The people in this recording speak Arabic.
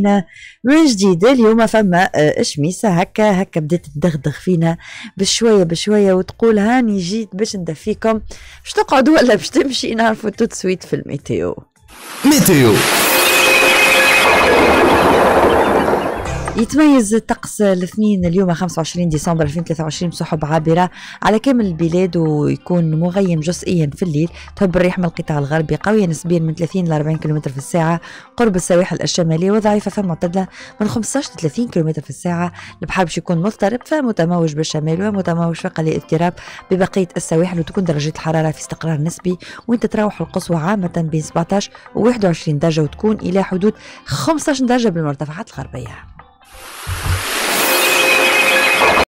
فينا من جديد اليوم فما آه، شميسة هكا هكا بدات تدغدغ فينا بشوية بشوية وتقول هاني جيت باش ندفيكم باش تقعدوا ولا باش تمشي نعرفوا توت سويت في الميتيو ميتيو يتميز الطقس الاثنين اليوم 25 ديسمبر 2023 بسحب عابرة على كامل البلاد ويكون مغيم جزئيا في الليل تهب الريح من القطاع الغربي قوية نسبيا من 30 ل 40 كم في الساعة قرب السواحل الشمالية وضعيفة فمعتدلة من 15 ل 30 كم في الساعة البحر باش يكون مضطرب فمتموج بالشمال ومتموج فقط لاضطراب ببقية السواحل وتكون درجة الحرارة في استقرار نسبي وين تتراوح القصوى عامة بين 17 و 21 درجة وتكون إلى حدود 15 درجة بالمرتفعات الغربية